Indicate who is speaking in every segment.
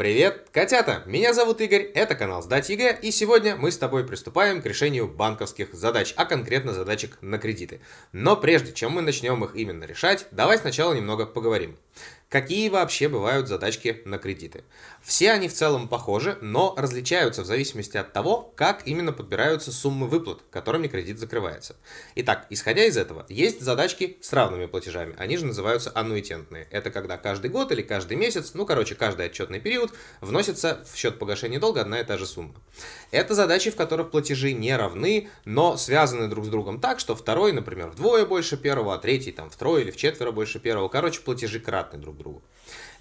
Speaker 1: Привет, котята! Меня зовут Игорь, это канал «Сдать ЕГЭ», и сегодня мы с тобой приступаем к решению банковских задач, а конкретно задачек на кредиты. Но прежде чем мы начнем их именно решать, давай сначала немного поговорим. Какие вообще бывают задачки на кредиты? Все они в целом похожи, но различаются в зависимости от того, как именно подбираются суммы выплат, которыми кредит закрывается. Итак, исходя из этого, есть задачки с равными платежами, они же называются аннуитентные. Это когда каждый год или каждый месяц, ну короче, каждый отчетный период вносится в счет погашения долга одна и та же сумма. Это задачи, в которых платежи не равны, но связаны друг с другом так, что второй, например, вдвое больше первого, а третий там втрое или в четверо больше первого. Короче, платежи кратны друг другу.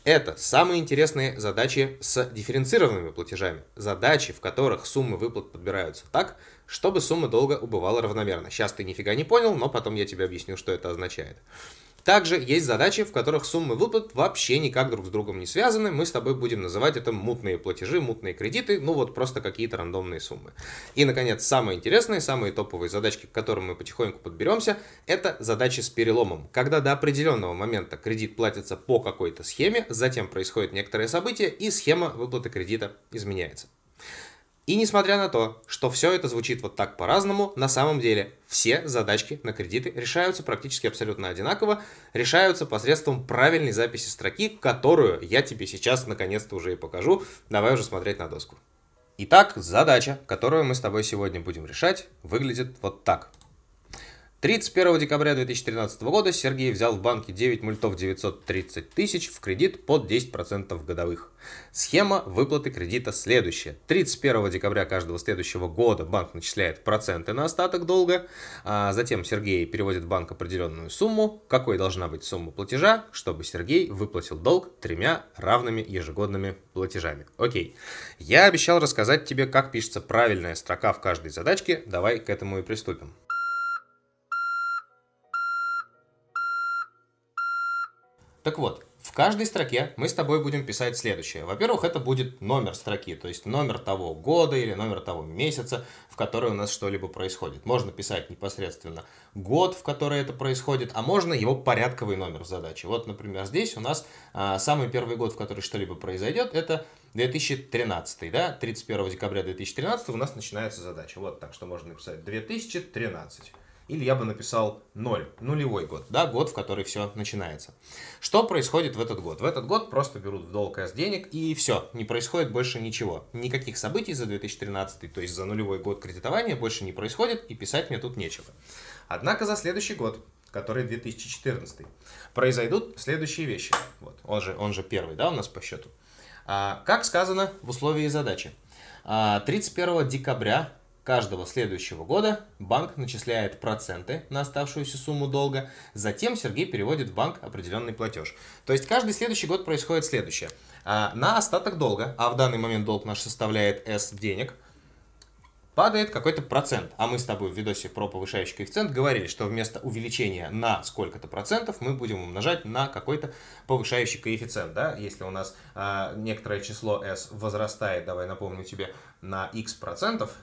Speaker 1: Это самые интересные задачи с дифференцированными платежами. Задачи, в которых суммы выплат подбираются так, чтобы сумма долга убывала равномерно. Сейчас ты нифига не понял, но потом я тебе объясню, что это означает. Также есть задачи, в которых суммы выплат вообще никак друг с другом не связаны. Мы с тобой будем называть это мутные платежи, мутные кредиты, ну вот просто какие-то рандомные суммы. И, наконец, самые интересные, самые топовые задачки, к которым мы потихоньку подберемся, это задачи с переломом. Когда до определенного момента кредит платится по какой-то схеме, затем происходит некоторое событие, и схема выплаты кредита изменяется. И несмотря на то, что все это звучит вот так по-разному, на самом деле все задачки на кредиты решаются практически абсолютно одинаково, решаются посредством правильной записи строки, которую я тебе сейчас наконец-то уже и покажу. Давай уже смотреть на доску. Итак, задача, которую мы с тобой сегодня будем решать, выглядит вот так. 31 декабря 2013 года Сергей взял в банке 9 мультов 930 тысяч в кредит под 10% годовых. Схема выплаты кредита следующая. 31 декабря каждого следующего года банк начисляет проценты на остаток долга, а затем Сергей переводит в банк определенную сумму, какой должна быть сумма платежа, чтобы Сергей выплатил долг тремя равными ежегодными платежами. Окей. Я обещал рассказать тебе, как пишется правильная строка в каждой задачке, давай к этому и приступим. Так вот, в каждой строке мы с тобой будем писать следующее. Во-первых, это будет номер строки, то есть номер того года или номер того месяца, в который у нас что-либо происходит. Можно писать непосредственно год, в который это происходит, а можно его порядковый номер задачи. Вот, например, здесь у нас а, самый первый год, в который что-либо произойдет, это 2013, да, 31 декабря 2013 у нас начинается задача. Вот так что можно написать 2013 или я бы написал 0, нулевой год, да, год, в который все начинается. Что происходит в этот год? В этот год просто берут в долг с денег и все, не происходит больше ничего. Никаких событий за 2013, то есть за нулевой год кредитования больше не происходит и писать мне тут нечего. Однако за следующий год, который 2014, произойдут следующие вещи. Вот, он же, он же первый, да, у нас по счету. А, как сказано в условии задачи. А, 31 декабря Каждого следующего года банк начисляет проценты на оставшуюся сумму долга, затем Сергей переводит в банк определенный платеж. То есть каждый следующий год происходит следующее. А, на остаток долга, а в данный момент долг наш составляет S денег, падает какой-то процент. А мы с тобой в видосе про повышающий коэффициент говорили, что вместо увеличения на сколько-то процентов мы будем умножать на какой-то повышающий коэффициент. Да? Если у нас э, некоторое число s возрастает, давай напомню тебе, на x процентов,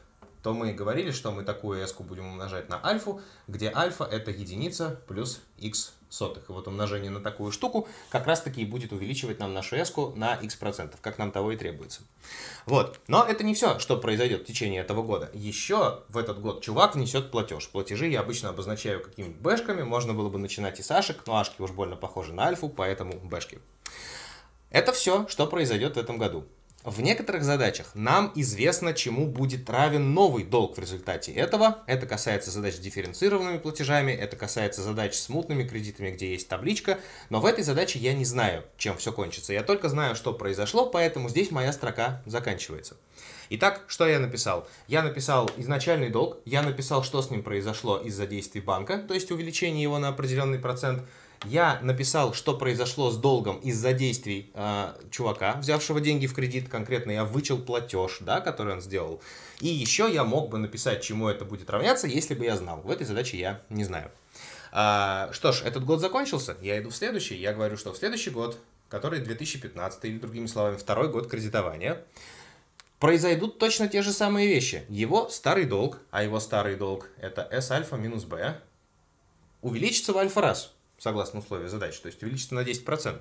Speaker 1: то мы говорили, что мы такую s будем умножать на альфу, где альфа это единица плюс x сотых. И вот умножение на такую штуку как раз-таки и будет увеличивать нам нашу s на x процентов, как нам того и требуется. Вот. Но это не все, что произойдет в течение этого года. Еще в этот год чувак внесет платеж. Платежи я обычно обозначаю какими-нибудь бэшками. Можно было бы начинать и с ашек, но ашки уж больно похожи на альфу, поэтому бэшки. Это все, что произойдет в этом году. В некоторых задачах нам известно, чему будет равен новый долг в результате этого. Это касается задач с дифференцированными платежами, это касается задач с мутными кредитами, где есть табличка. Но в этой задаче я не знаю, чем все кончится. Я только знаю, что произошло, поэтому здесь моя строка заканчивается. Итак, что я написал? Я написал изначальный долг, я написал, что с ним произошло из-за действий банка, то есть увеличение его на определенный процент, я написал, что произошло с долгом из-за действий э, чувака, взявшего деньги в кредит. Конкретно я вычел платеж, да, который он сделал. И еще я мог бы написать, чему это будет равняться, если бы я знал. В этой задаче я не знаю. А, что ж, этот год закончился, я иду в следующий. Я говорю, что в следующий год, который 2015, или другими словами, второй год кредитования, произойдут точно те же самые вещи. Его старый долг, а его старый долг это S альфа минус B, увеличится в альфа раз согласно условию задачи, то есть увеличится на 10%.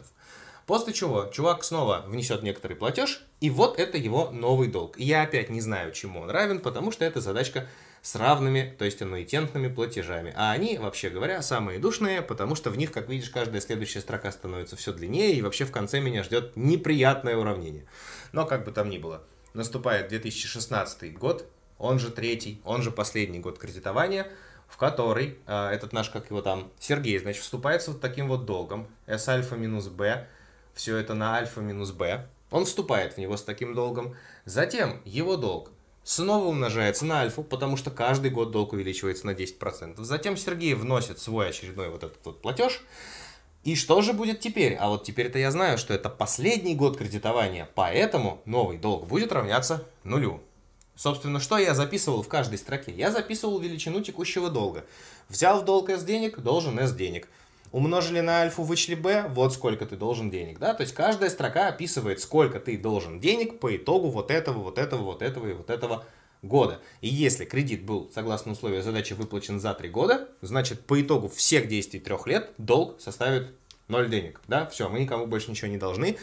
Speaker 1: После чего чувак снова внесет некоторый платеж, и вот это его новый долг. И я опять не знаю, чему он равен, потому что это задачка с равными, то есть аннуитентными платежами. А они, вообще говоря, самые душные, потому что в них, как видишь, каждая следующая строка становится все длиннее, и вообще в конце меня ждет неприятное уравнение. Но как бы там ни было, наступает 2016 год, он же третий, он же последний год кредитования – в которой э, а, этот наш, как его там, Сергей, значит, вступает с вот таким вот долгом, S альфа минус B, все это на альфа минус B, он вступает в него с таким долгом, затем его долг снова умножается на альфу, потому что каждый год долг увеличивается на 10%, затем Сергей вносит свой очередной вот этот вот платеж, и что же будет теперь? А вот теперь-то я знаю, что это последний год кредитования, поэтому новый долг будет равняться нулю. Собственно, что я записывал в каждой строке? Я записывал величину текущего долга. Взял в долг S денег, должен S денег. Умножили на альфу, вычли b, вот сколько ты должен денег. Да? То есть каждая строка описывает, сколько ты должен денег по итогу вот этого, вот этого, вот этого и вот этого года. И если кредит был, согласно условию задачи, выплачен за 3 года, значит по итогу всех действий трех лет долг составит 0 денег. Да? Все, мы никому больше ничего не должны.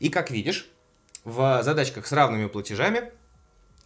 Speaker 1: И как видишь, в задачках с равными платежами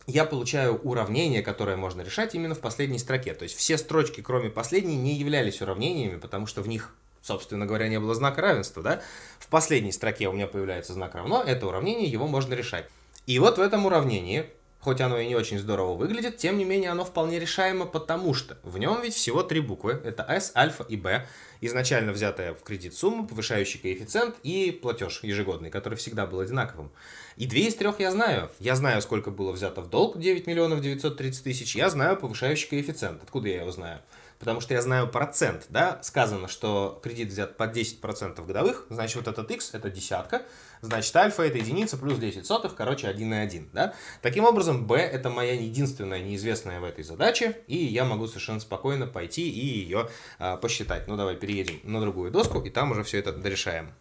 Speaker 1: я получаю уравнение, которое можно решать именно в последней строке. То есть все строчки, кроме последней, не являлись уравнениями, потому что в них, собственно говоря, не было знака равенства. Да? В последней строке у меня появляется знак равно, это уравнение, его можно решать. И вот в этом уравнении Хоть оно и не очень здорово выглядит, тем не менее оно вполне решаемо, потому что в нем ведь всего три буквы. Это S, альфа и B. Изначально взятая в кредит сумма, повышающий коэффициент и платеж ежегодный, который всегда был одинаковым. И две из трех я знаю. Я знаю, сколько было взято в долг, 9 миллионов 930 тысяч. Я знаю повышающий коэффициент. Откуда я его знаю? потому что я знаю процент, да, сказано, что кредит взят под 10% годовых, значит, вот этот x – это десятка, значит, альфа – это единица плюс 10 сотых, короче, 1,1, да. Таким образом, b – это моя единственная неизвестная в этой задаче, и я могу совершенно спокойно пойти и ее а, посчитать. Ну, давай переедем на другую доску, и там уже все это дорешаем.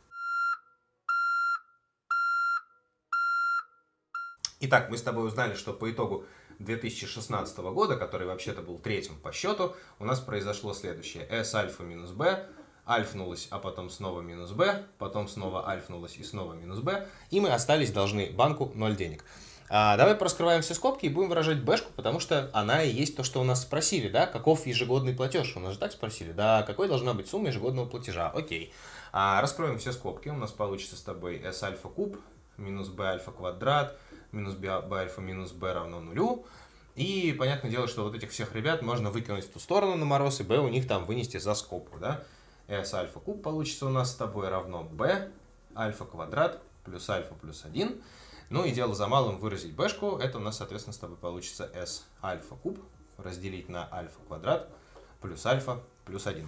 Speaker 1: Итак, мы с тобой узнали, что по итогу 2016 года, который вообще-то был третьим по счету, у нас произошло следующее. S альфа минус B альфнулось, а потом снова минус b, потом снова альфнулось и снова минус b, и мы остались должны банку 0 денег. А, давай проскрываем все скобки и будем выражать бэшку, потому что она и есть то, что у нас спросили, да, каков ежегодный платеж, у нас же так спросили, да, какой должна быть сумма ежегодного платежа, окей. А, раскроем все скобки, у нас получится с тобой s альфа куб минус b альфа квадрат, минус b, а, b альфа минус b равно нулю. И понятное дело, что вот этих всех ребят можно выкинуть в ту сторону на мороз, и b у них там вынести за скобку, да. s альфа куб получится у нас с тобой равно b альфа квадрат плюс альфа плюс 1. Ну и дело за малым выразить шку это у нас, соответственно, с тобой получится s альфа куб разделить на альфа квадрат плюс альфа плюс один.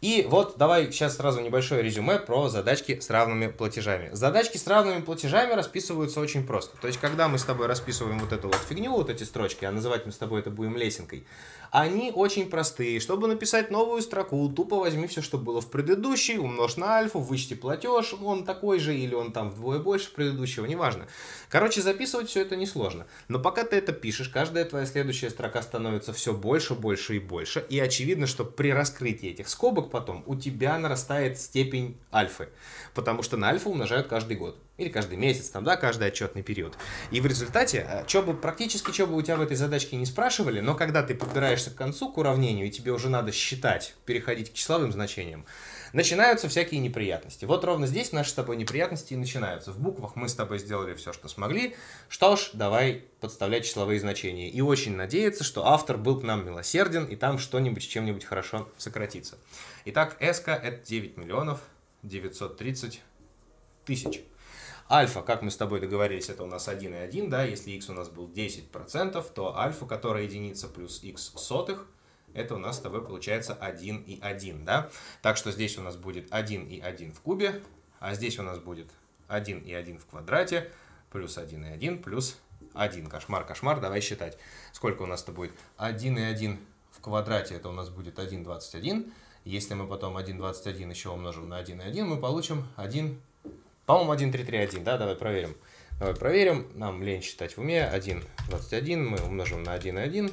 Speaker 1: И вот давай сейчас сразу небольшое резюме про задачки с равными платежами. Задачки с равными платежами расписываются очень просто. То есть, когда мы с тобой расписываем вот эту вот фигню, вот эти строчки, а называть мы с тобой это будем лесенкой, они очень простые. Чтобы написать новую строку, тупо возьми все, что было в предыдущей, умножь на альфу, вычти платеж, он такой же или он там вдвое больше предыдущего, неважно. Короче, записывать все это несложно. Но пока ты это пишешь, каждая твоя следующая строка становится все больше, больше и больше. И очевидно, что при раскрытии этих скобок потом у тебя нарастает степень альфы, потому что на альфу умножают каждый год или каждый месяц, там, да, каждый отчетный период. И в результате, э, что бы, практически, что бы у тебя в этой задачке не спрашивали, но когда ты подбираешься к концу, к уравнению, и тебе уже надо считать, переходить к числовым значениям, начинаются всякие неприятности. Вот ровно здесь наши с тобой неприятности и начинаются. В буквах мы с тобой сделали все, что смогли. Что ж, давай подставлять числовые значения. И очень надеяться, что автор был к нам милосерден, и там что-нибудь чем-нибудь хорошо сократится. Итак, ск это 9 миллионов 930 тысяч. Альфа, как мы с тобой договорились, это у нас 1 и 1, да, если x у нас был 10%, то альфа, которая единица плюс x сотых – это у нас с тобой получается 1 и 1, да? Так что здесь у нас будет 1 и 1 в кубе, а здесь у нас будет 1 и 1 в квадрате, плюс 1 и 1, плюс 1. Кошмар, кошмар, давай считать. Сколько у нас это будет? 1 и 1 в квадрате, это у нас будет 1, 21. Если мы потом 1, 21 еще умножим на 1 и 1, мы получим 1, по-моему, 1, 3, 3, 1, да? Давай проверим. Давай проверим, нам лень считать в уме. 1, 21 мы умножим на 1 и 1,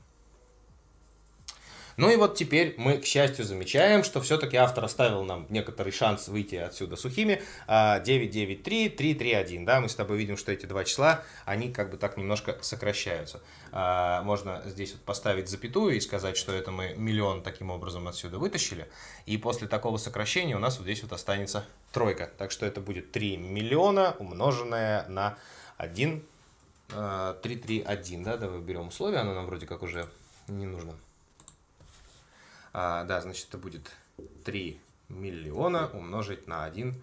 Speaker 1: Ну и вот теперь мы, к счастью, замечаем, что все-таки автор оставил нам некоторый шанс выйти отсюда сухими. 993, а, 331, да, мы с тобой видим, что эти два числа, они как бы так немножко сокращаются. А, можно здесь вот поставить запятую и сказать, что это мы миллион таким образом отсюда вытащили. И после такого сокращения у нас вот здесь вот останется тройка. Так что это будет 3 миллиона умноженное на 1, 331, а, да, давай берем условие, оно нам вроде как уже не нужно. А, да, значит, это будет 3 миллиона умножить на 1.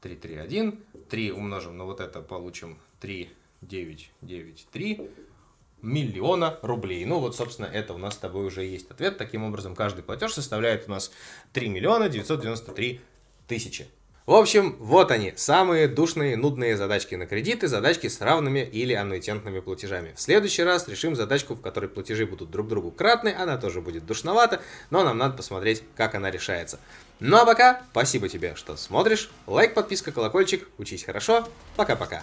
Speaker 1: 3, 3, 1. 3 умножим на вот это, получим 3, 9, 9, 3 миллиона рублей. Ну вот, собственно, это у нас с тобой уже есть ответ. Таким образом, каждый платеж составляет у нас 3 миллиона 993 тысячи. В общем, вот они, самые душные, нудные задачки на кредиты, задачки с равными или аннуитентными платежами. В следующий раз решим задачку, в которой платежи будут друг другу кратны, она тоже будет душновата, но нам надо посмотреть, как она решается. Ну а пока, спасибо тебе, что смотришь, лайк, подписка, колокольчик, учись хорошо, пока-пока.